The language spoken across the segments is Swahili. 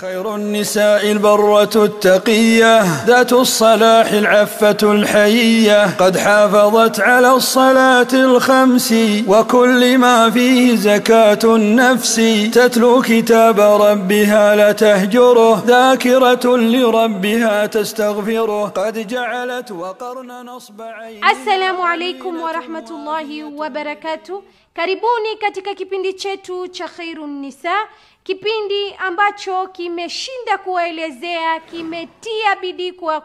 خير النساء البرة التقية ذات الصلاح العفة الحيية قد حافظت على الصلاة الخمس وكل ما فيه زكاة النفس تتلو كتاب ربها لا تهجره ذاكرة لربها تستغفره قد جعلت وقرن عين السلام عليكم ورحمة الله وبركاته كاريبوني كتك kipindi chetu خير النساء kipindi ambacho kimeshinda kuwaelezea, kimetia bidii kwa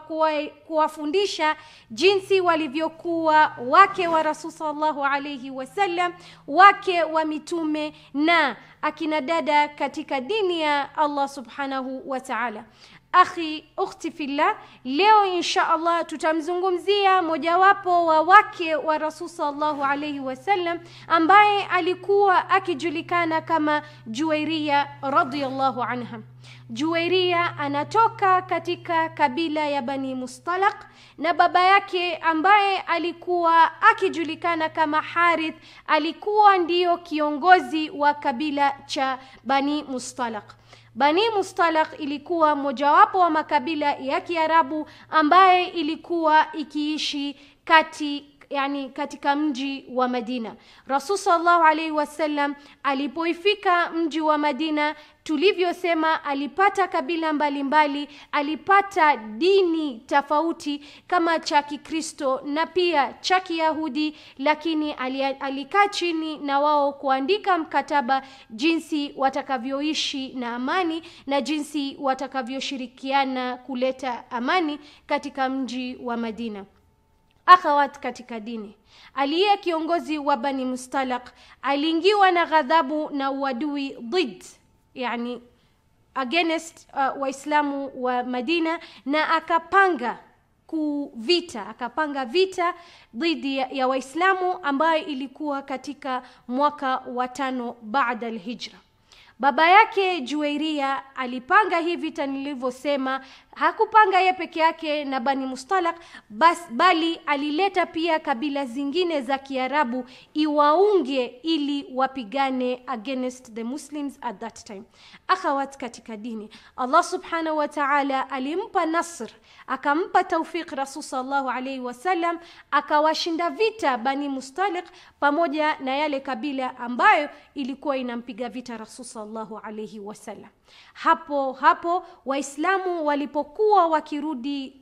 kuwafundisha jinsi walivyokuwa wake wa Rasul salllahu alaihi wasallam, wake wa mitume na akina dada katika dini ya Allah subhanahu wa ta'ala akhi ukhti fillah leo insha allah tutamzungumzia mojawapo wa wake wa rasul salllahu alaihi wasallam ambaye alikuwa akijulikana kama juwairia radhiyallahu anha Juwairia anatoka katika kabila ya Bani Mustalaq na baba yake ambaye alikuwa akijulikana kama Harith alikuwa ndiyo kiongozi wa kabila cha Bani Mustalaq. Bani Mustalaq ilikuwa mojawapo wa makabila ya Kiarabu ambaye ilikuwa ikiishi kati yani katika mji wa Madina. Rasul sallallahu alaihi wasallam alipoifika mji wa Madina, tulivyosema, alipata kabila mbalimbali mbali, alipata dini tofauti kama cha Kikristo na pia cha Kiyahudi, lakini alikaa chini na wao kuandika mkataba jinsi watakavyoishi na amani na jinsi watakavyoshirikiana kuleta amani katika mji wa Madina akhawat katika dini aliye kiongozi wa bani mustalaq aliingiwa na ghadhabu na uadui dhid yani against uh, waislamu wa madina na akapanga kuvita akapanga vita dhidi ya, ya waislamu ambayo ilikuwa katika mwaka wa tano baada alhijra baba yake juairia alipanga hii vita nilivyosema hakupanga ye peke yake na Bani Mustalak bas, bali alileta pia kabila zingine za Kiarabu iwaunge ili wapigane against the Muslims at that time. Akhawat katika dini, Allah subhanahu wa ta'ala alimpa nasr, akampa taufiq Rasul sallallahu alayhi wasallam, akawashinda vita Bani Mustalak pamoja na yale kabila ambayo ilikuwa inampiga vita Rasul sallallahu alayhi wasallam. Hapo hapo Waislamu walipokuwa wakirudi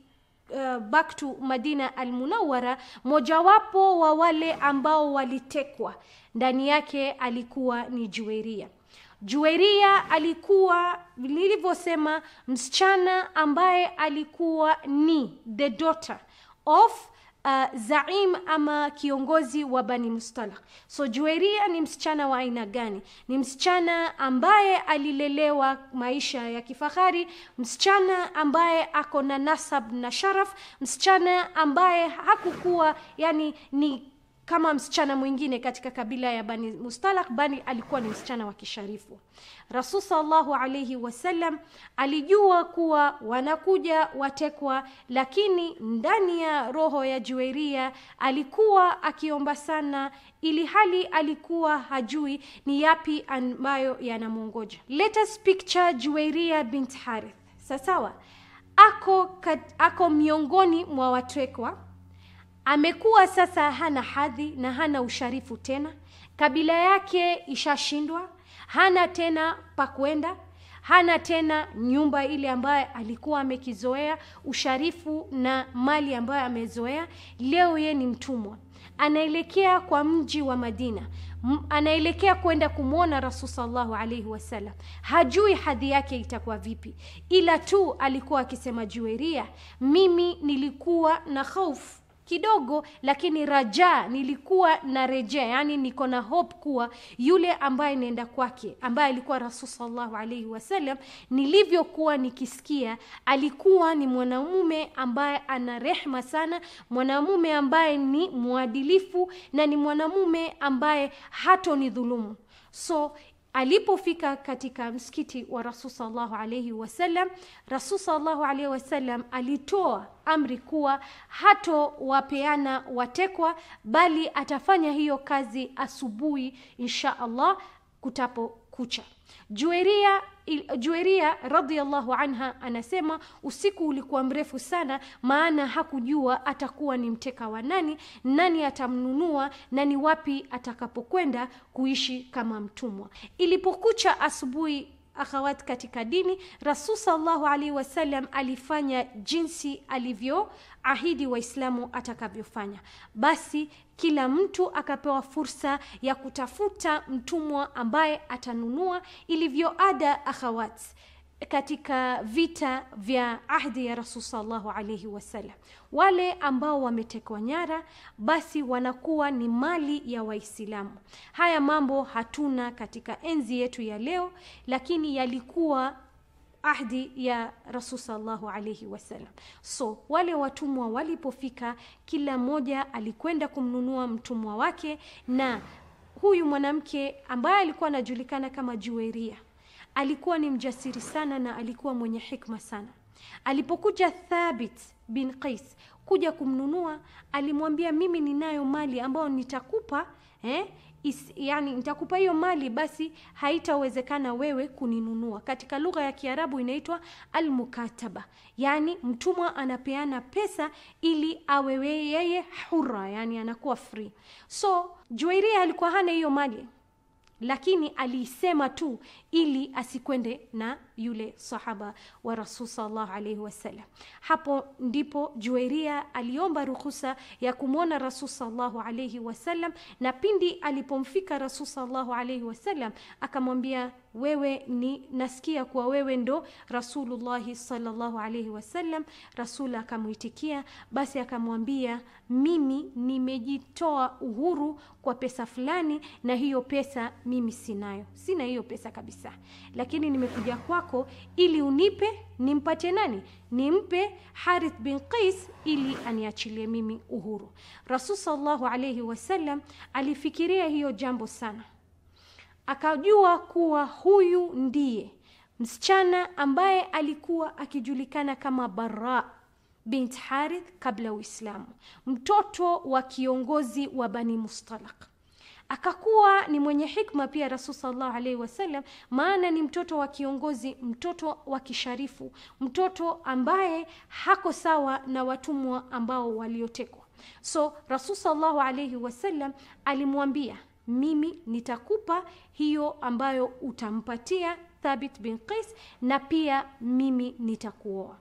Uh, back to Madina al mojawapo wa wale ambao walitekwa ndani yake alikuwa ni jueria jueria alikuwa nilivyosema, msichana ambaye alikuwa ni the daughter of uh, zaim ama kiongozi wa Bani Mustalah. So jueria ni msichana wa aina gani? Ni msichana ambaye alilelewa maisha ya kifahari, msichana ambaye ako na nasab na sharaf, msichana ambaye hakukuwa yani ni kama msichana mwingine katika kabila ya Bani Mustalak. Bani alikuwa ni msichana wa kisharifu. Rasul sallallahu alayhi wasallam alijua kuwa wanakuja watekwa, lakini ndani ya roho ya Juwairia alikuwa akiomba sana, ili hali alikuwa hajui ni yapi ambayo yanamwongoja. Let us picture Juwairia bint Harith. Sasawa, ako, ako miongoni mwa watekwa Amekuwa sasa hana hadhi na hana usharifu tena, kabila yake ishashindwa, hana tena pa kwenda, hana tena nyumba ile ambayo alikuwa amekizoea, usharifu na mali ambayo amezoea. Leo ye ni mtumwa, anaelekea kwa mji wa Madina, anaelekea kwenda kumwona Rasul sallallahu alaihi wasallam. Hajui hadhi yake itakuwa vipi, ila tu alikuwa akisema Juweria, mimi nilikuwa na hofu kidogo, lakini raja, nilikuwa na rejea, yani niko na hope kuwa yule ambaye nenda kwake, ambaye alikuwa Rasul sallallahu alaihi wasallam, nilivyokuwa nikisikia, alikuwa ni mwanamume ambaye ana rehma sana, mwanamume ambaye ni mwadilifu na ni mwanamume ambaye hato dhulumu so alipofika katika msikiti wa rasul sallallahu alaihi wasallam rasul sallallahu alaihi wasallam alitoa amri kuwa hato wapeana watekwa bali atafanya hiyo kazi asubuhi insha allah kutapo kucha Jueria, Jueria radhiallahu anha anasema usiku ulikuwa mrefu sana, maana hakujua atakuwa ni mteka wa nani, nani atamnunua na ni wapi atakapokwenda kuishi kama mtumwa. Ilipokucha asubuhi Akhawat, katika dini Rasul sallallahu alaihi wasallam alifanya jinsi alivyoahidi Waislamu atakavyofanya. Basi kila mtu akapewa fursa ya kutafuta mtumwa ambaye atanunua ilivyo ada akhawat katika vita vya ahdi ya Rasul salllahu alaihi wasallam, wale ambao wametekwa nyara basi wanakuwa ni mali ya Waislamu. Haya mambo hatuna katika enzi yetu ya leo, lakini yalikuwa ahdi ya Rasul sallallahu alaihi wasallam. So wale watumwa walipofika, kila mmoja alikwenda kumnunua mtumwa wake, na huyu mwanamke ambaye alikuwa anajulikana kama jueria alikuwa ni mjasiri sana na alikuwa mwenye hikma sana. Alipokuja Thabit bin Qais kuja kumnunua, alimwambia mimi ninayo mali ambayo nitakupa eh, is, yani nitakupa hiyo mali basi haitawezekana wewe kuninunua. Katika lugha ya Kiarabu inaitwa almukataba, yani mtumwa anapeana pesa ili awe yeye hura, yani anakuwa free. So juairia alikuwa hana hiyo mali, lakini aliisema tu ili asikwende na yule sahaba wa Rasul sallallahu alaihi wasallam. Hapo ndipo jueria aliomba ruhusa ya kumwona Rasul sallallahu alaihi wasallam, na pindi alipomfika Rasul sallallahu alaihi wasallam akamwambia, wewe ni nasikia kuwa wewe ndo Rasulullahi sallallahu alaihi wasallam. Rasul akamwitikia, basi akamwambia, mimi nimejitoa uhuru kwa pesa fulani, na hiyo pesa mimi sinayo, sina hiyo pesa kabisa kabisa, lakini nimekuja kwako ili unipe nimpatie nani, nimpe Harith bin Qais ili aniachilie mimi uhuru. Rasul sallallahu alayhi wasallam alifikiria hiyo jambo sana, akajua kuwa huyu ndiye msichana ambaye alikuwa akijulikana kama bara bint Harith kabla Uislamu, mtoto wa kiongozi wa Bani Mustalaq. Akakuwa ni mwenye hikma pia Rasul sallallahu alaihi wasallam, maana ni mtoto wa kiongozi, mtoto wa kisharifu, mtoto ambaye hako sawa na watumwa ambao waliotekwa. So Rasul sallallahu alaihi wasallam alimwambia, mimi nitakupa hiyo ambayo utampatia Thabit bin Qais, na pia mimi nitakuoa.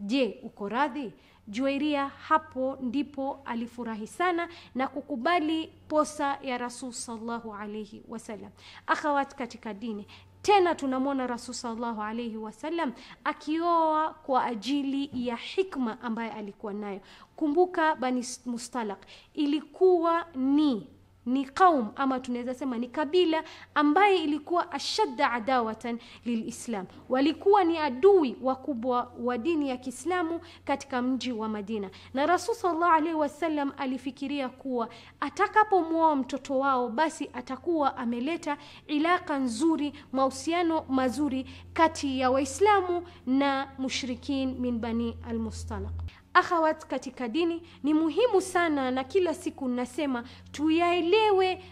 Je, uko radhi? Juwairia hapo ndipo alifurahi sana na kukubali posa ya Rasul sallallahu alayhi wasallam. Akhawat katika dini tena tunamwona Rasul sallallahu alayhi wasallam akioa kwa ajili ya hikma ambayo alikuwa nayo. Kumbuka Bani Mustalak ilikuwa ni ni qaum ama tunaweza sema ni kabila ambaye ilikuwa ashadda adawatan lilislam, walikuwa ni adui wakubwa wa dini ya Kiislamu katika mji wa Madina. Na Rasul sallallahu alaihi wasallam alifikiria kuwa atakapomwoa mtoto wao, basi atakuwa ameleta ilaka nzuri, mahusiano mazuri kati ya Waislamu na mushrikin min bani almustalaq. Akhawat katika dini ni muhimu sana, na kila siku nasema tuyaelewe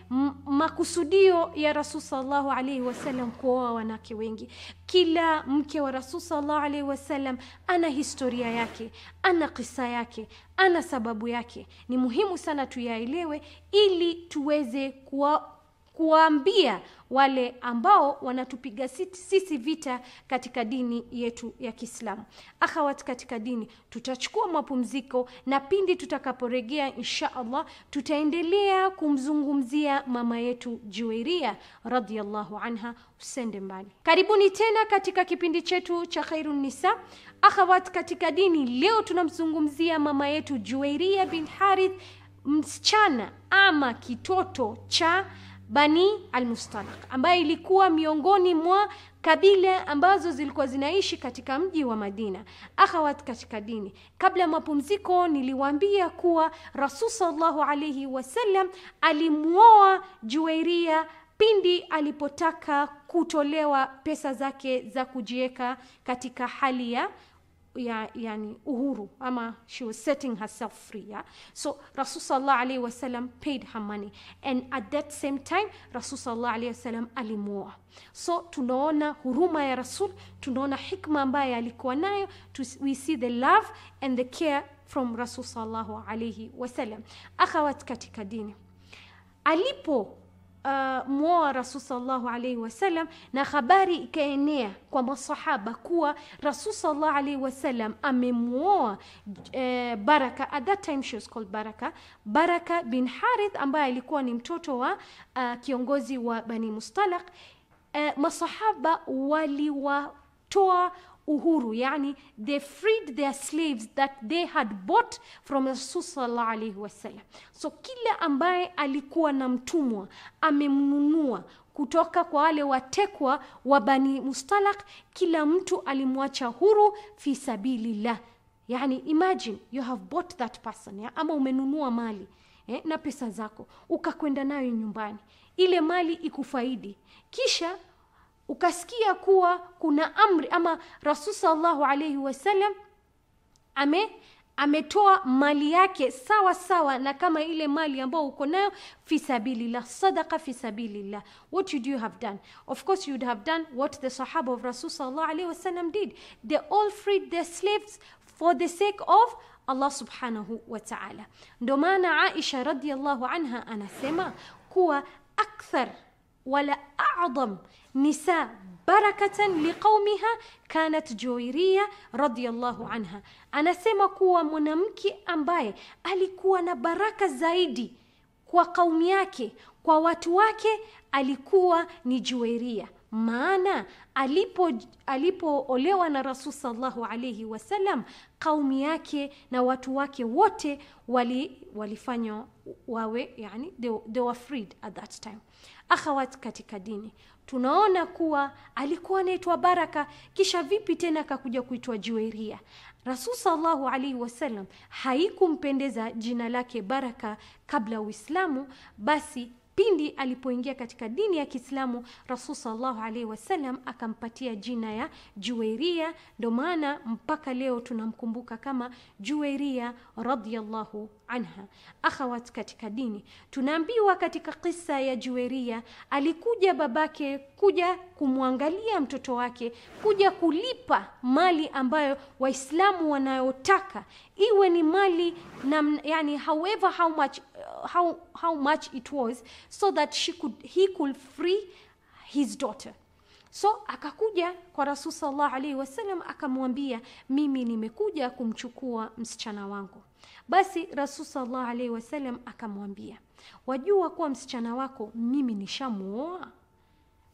makusudio ya Rasul sallallahu alaihi wasallam kuoa wanawake wengi. Kila mke wa Rasul sallallahu alaihi wasallam ana historia yake, ana kisa yake, ana sababu yake. Ni muhimu sana tuyaelewe ili tuweze kuwa kuwaambia wale ambao wanatupiga sisi vita katika dini yetu ya Kiislamu. Akhawat katika dini, tutachukua mapumziko na pindi tutakaporegea insha Allah, tutaendelea kumzungumzia mama yetu Juwairia radhiallahu anha. Usende mbali, karibuni tena katika kipindi chetu cha Khairun Nisa. Akhawat katika dini, leo tunamzungumzia mama yetu Juwairia bin Harith, msichana ama kitoto cha Bani al mustalaq ambaye ilikuwa miongoni mwa kabila ambazo zilikuwa zinaishi katika mji wa Madina. Akhawat katika dini, kabla ya mapumziko niliwaambia kuwa Rasul sallallahu alayhi wasallam alimwoa Juwairia pindi alipotaka kutolewa pesa zake za kujiweka katika hali ya ya, yani uhuru ama she was setting herself free yeah? so rasul sallallahu alaihi wasallam paid her money and at that same time rasul sallallahu alaihi wasallam alimuoa so tunaona huruma ya rasul tunaona hikma ambaye alikuwa nayo we see the love and the care from rasul sallallahu alaihi wasallam akhawat katika dini alipo uh, mwoa Rasul sallallahu alaihi wasallam, na habari ikaenea kwa masahaba kuwa Rasul sallallahu alaihi wasallam amemwoa eh, Baraka. At that time she was called Baraka, Baraka bin Harith ambaye alikuwa ni mtoto wa uh, kiongozi wa Bani Mustalaq. eh, masahaba waliwatoa uhuru, yani they freed their slaves that they had bought from Rasul sallallahu alaihi wasallam. So kila ambaye alikuwa na mtumwa amemnunua kutoka kwa wale watekwa wa Bani Mustalak, kila mtu alimwacha huru fi sabilillah. Yani imagine you have bought that person ya, ama umenunua mali eh, na pesa zako ukakwenda nayo nyumbani, ile mali ikufaidi, kisha ukasikia kuwa kuna amri ama rasul salllahu alaihi wasallam ame ametoa mali yake sawa sawa na kama ile mali ambayo uko nayo fi sabilillah sadaqa fi sabilillah what should you have done of course you'd have done what the sahaba of rasul sallallahu alaihi wasallam did they all freed their slaves for the sake of Allah subhanahu wa ta'ala ndo maana Aisha radhiallahu anha anasema kuwa akthar wala a'dham نساء barakatan liqaumiha kanat Juiria radhiyallahu anha, anasema kuwa mwanamke ambaye alikuwa na baraka zaidi kwa kaumu yake, kwa watu wake, alikuwa ni Juiria, maana alipo alipoolewa na Rasul sallallahu alayhi wasallam, kaumu yake na watu wake wote wali, walifanywa wawe yani, they, they were freed at that time akhawat katika dini tunaona kuwa alikuwa anaitwa Baraka, kisha vipi tena akakuja kuitwa jueria Rasul sallallahu alaihi wasallam haikumpendeza jina lake Baraka kabla Uislamu, basi pindi alipoingia katika dini ya Kiislamu, Rasul sallallahu alaihi wasallam akampatia jina ya Juwairia. Ndio maana mpaka leo tunamkumbuka kama Juwairia radhiyallahu anha. Akhawat katika dini, tunaambiwa katika kisa ya Juwairia, alikuja babake kuja kumwangalia mtoto wake, kuja kulipa mali ambayo Waislamu wanayotaka iwe ni mali na, yani however how much how, how much it was so that she could, he could free his daughter so akakuja kwa rasul salllah alaihi wasallam akamwambia mimi nimekuja kumchukua msichana wangu basi rasul salllah alaihi wasallam akamwambia wajua kuwa msichana wako mimi nishamuoa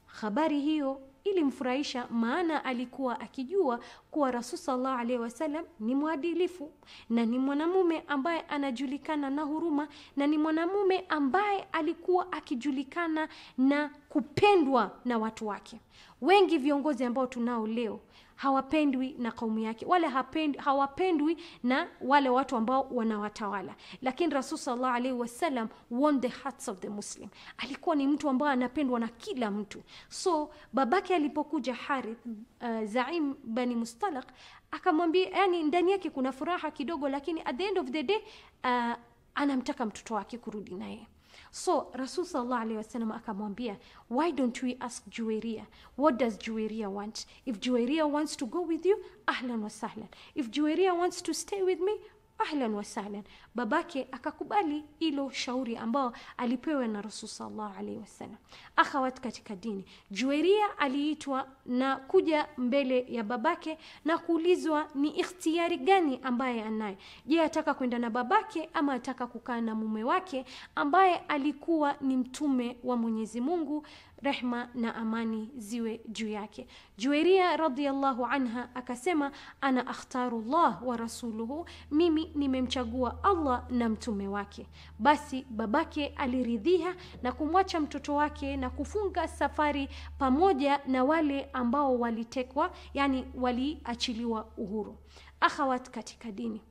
habari hiyo ilimfurahisha, maana alikuwa akijua kuwa Rasul sallallahu alaihi wasallam ni mwadilifu na ni mwanamume ambaye anajulikana na huruma na ni mwanamume ambaye alikuwa akijulikana na kupendwa na watu wake. Wengi viongozi ambao tunao leo hawapendwi na kaumu yake wala hapendwi, hawapendwi na wale watu ambao wanawatawala. Lakini Rasul sallallahu alaihi wasallam won the hearts of the Muslim, alikuwa ni mtu ambaye anapendwa na kila mtu. So babake alipokuja Harith, uh, zaim bani Mustalaq akamwambia, yani ndani yake kuna furaha kidogo, lakini at the end of the day uh, anamtaka mtoto wake kurudi naye So Rasul Sallallahu Alaihi why don't we ask Juwairiya? What does Juwairiya want? If Juwairiya wants to go with you, ahlan wa sahlan. If Juwairiya wants to stay with me, ahlan wasahlan. Babake akakubali ilo shauri ambao alipewa na Rasul sallallahu alaihi wasallam. Akhawat katika dini, jueria aliitwa na kuja mbele ya babake na kuulizwa ni ikhtiari gani ambaye anaye. Je, ataka kwenda na babake ama ataka kukaa na mume wake ambaye alikuwa ni mtume wa Mwenyezi Mungu rehma na amani ziwe juu yake. jueria radhiallahu anha akasema, ana akhtarullah wa rasuluhu, mimi nimemchagua Allah na mtume wake. Basi babake aliridhia na kumwacha mtoto wake na kufunga safari pamoja na wale ambao walitekwa, yani waliachiliwa uhuru. Akhawat katika dini,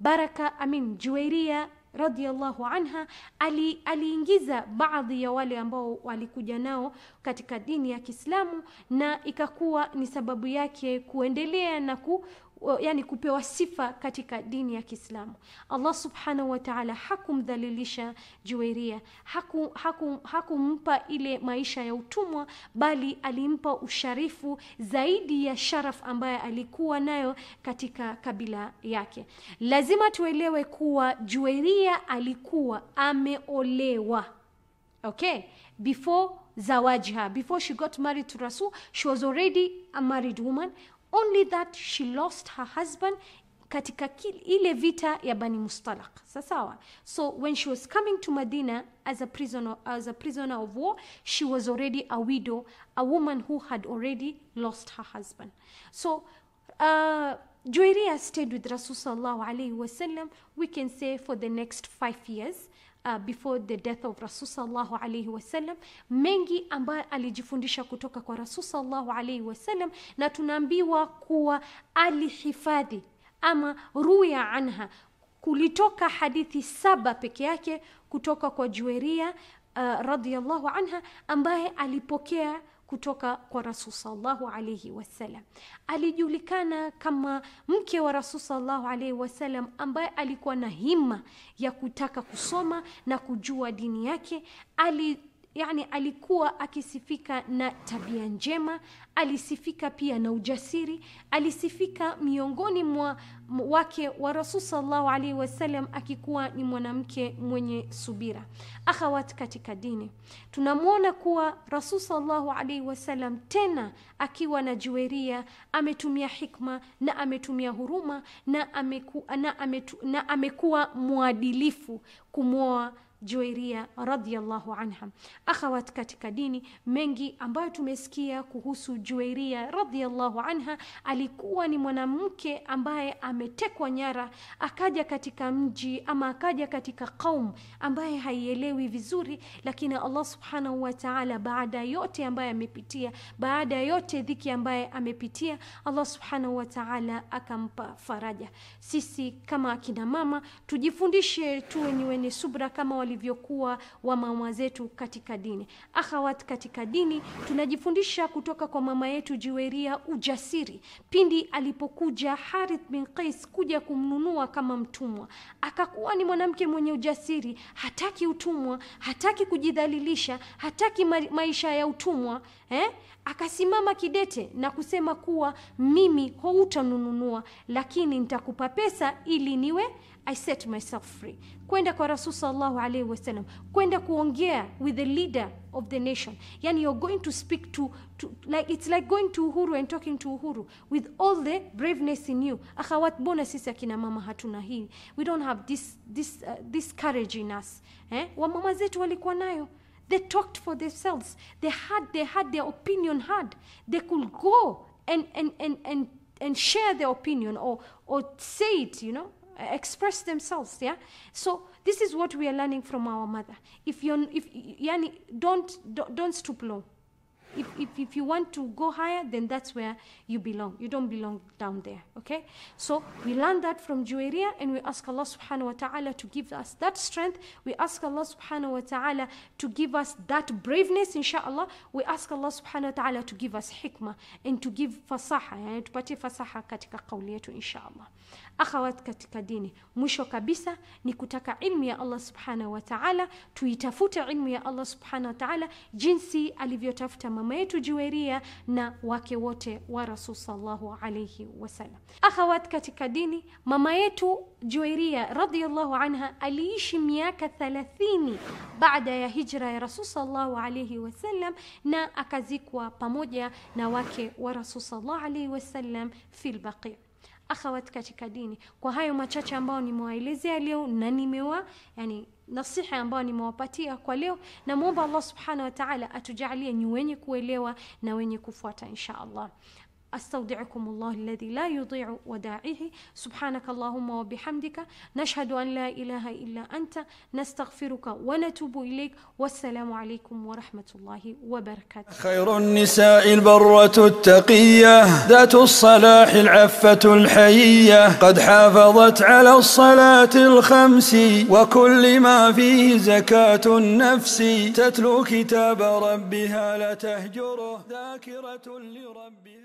Baraka Amin Juwairia radhiallahu anha ali, aliingiza baadhi ya wale ambao walikuja nao katika dini ya Kiislamu na ikakuwa ni sababu yake kuendelea na ku Eh, yani kupewa sifa katika dini ya Kiislamu. Allah subhanahu wa ta'ala hakumdhalilisha Juwairia, hakumpa haku, haku ile maisha ya utumwa, bali alimpa usharifu zaidi ya sharaf ambaye alikuwa nayo katika kabila yake. Lazima tuelewe kuwa Juwairia alikuwa ameolewa, okay, before Zawajha. Before she got married to Rasul, she was already a married woman only that she lost her husband katika ile vita ya bani mustalaq sasawa so when she was coming to medina as a prisoner as a prisoner of war she was already a widow a woman who had already lost her husband so uh, stayed with Rasulullah we can say for the next five years uh, before the death of Rasul sallallahu alaihi wasallam, mengi ambayo alijifundisha kutoka kwa Rasul sallallahu alaihi wasallam, na tunaambiwa kuwa alihifadhi ama ruya anha, kulitoka hadithi saba peke yake kutoka kwa Juweria uh, radhiyallahu anha ambaye alipokea kutoka kwa Rasul sallallahu alaihi wasallam. Alijulikana kama mke wa Rasul sallallahu alaihi wasallam ambaye alikuwa na hima ya kutaka kusoma na kujua dini yake ali yani alikuwa akisifika na tabia njema, alisifika pia na ujasiri, alisifika miongoni mwa wake wa Rasul salllahu alaihi wasallam akikuwa ni mwanamke mwenye subira. Akhawat katika dini, tunamwona kuwa Rasul salllahu alaihi wasallam tena akiwa na juweria, ametumia hikma na ametumia huruma na, ameku, na, ametu, na amekuwa mwadilifu kumwoa Juwairia radhiallahu anha. Akhawat, katika dini mengi ambayo tumesikia kuhusu Juwairia radhiallahu anha, alikuwa ni mwanamke ambaye ametekwa nyara, akaja katika mji ama akaja katika qaum ambaye haielewi vizuri, lakini Allah subhanahu wa ta'ala, baada yote ambaye amepitia, baada yote dhiki ambaye amepitia, Allah subhanahu wa ta'ala akampa faraja. Sisi kama akina mama tujifundishe, tuwe ni wenye subra kama wali walivyokuwa wa mama zetu katika dini. Akhawat, katika dini tunajifundisha kutoka kwa mama yetu Jiweria ujasiri pindi alipokuja Harith bin Qais kuja kumnunua kama mtumwa. Akakuwa ni mwanamke mwenye ujasiri, hataki utumwa, hataki kujidhalilisha, hataki maisha ya utumwa eh? Akasimama kidete na kusema kuwa mimi houtanununua, lakini nitakupa pesa ili niwe I set myself free, kwenda kwa Rasul salllahu alaihi wasallam, kwenda kuongea with the leader of the nation. Yani youare going to speak to, to like, it's like going to Uhuru and talking to Uhuru with all the braveness in you. Akhawat, bona sisi akina mama hatuna hii, we don't have this, this, uh, this courage in us eh? Wamama zetu walikuwa nayo They talked for themselves. They had, they had their opinion Had They could go and, and, and, and, and share their opinion or, or say it, you know, express themselves, yeah? So this is what we are learning from our mother. If you're, if, yani, don't, don't stoop low if, if, if you want to go higher, then that's where you belong. You don't belong down there. Okay? So we learn that from Juwairiyah and we ask Allah subhanahu wa ta'ala to give us that strength. We ask Allah subhanahu wa ta'ala to give us that braveness, inshaAllah. We ask Allah subhanahu wa ta'ala to give us hikmah and to give fasaha, yani tupatie fasaha katika kauli yetu inshallah. Akhawat katika dini, mwisho kabisa ni kutaka ilmu ya Allah subhanahu wa ta'ala, tuitafute ilmu ya Allah subhanahu wa ta'ala jinsi alivyotafuta mama yetu Juwairia na wake wote wa Rasul sallallahu alayhi wasallam. Akhawat katika dini, mama yetu Juwairia radhiyallahu anha aliishi miaka 30 baada ya hijra ya Rasul sallallahu alayhi wasallam, na akazikwa pamoja na wake wa Rasul sallallahu alayhi wasallam fil baqi akhawat katika dini. Kwa hayo machache ambayo nimewaelezea leo na nimewa yani nasiha ambayo nimewapatia kwa leo, namwomba Allah subhanahu wa ta'ala atujalie ni wenye kuelewa na wenye kufuata insha Allah. أستودعكم الله الذي لا يضيع وداعيه سبحانك اللهم وبحمدك نشهد أن لا إله إلا أنت نستغفرك ونتوب إليك والسلام عليكم ورحمة الله وبركاته خير النساء البرة التقية ذات الصلاح العفة الحية قد حافظت على الصلاة الخمس وكل ما فيه زكاة النفس تتلو كتاب ربها لتهجره ذاكرة لربها